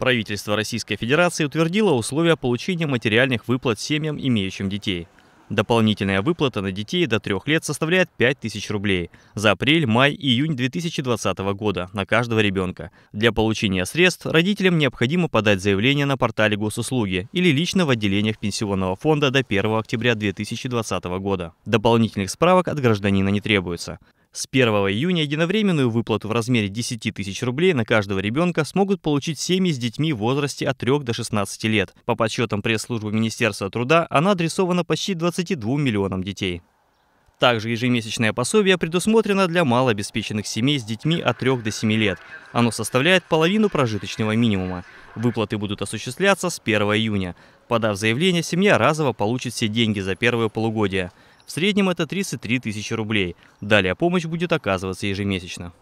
Правительство Российской Федерации утвердило условия получения материальных выплат семьям, имеющим детей. Дополнительная выплата на детей до трех лет составляет 5000 рублей за апрель, май, июнь 2020 года на каждого ребенка. Для получения средств родителям необходимо подать заявление на портале госуслуги или лично в отделениях пенсионного фонда до 1 октября 2020 года. Дополнительных справок от гражданина не требуется. С 1 июня единовременную выплату в размере 10 тысяч рублей на каждого ребенка смогут получить семьи с детьми в возрасте от 3 до 16 лет. По подсчетам пресс-службы Министерства труда она адресована почти 22 миллионам детей. Также ежемесячное пособие предусмотрено для малообеспеченных семей с детьми от 3 до 7 лет. Оно составляет половину прожиточного минимума. Выплаты будут осуществляться с 1 июня. Подав заявление, семья разово получит все деньги за первое полугодие. В среднем это 33 тысячи рублей. Далее помощь будет оказываться ежемесячно.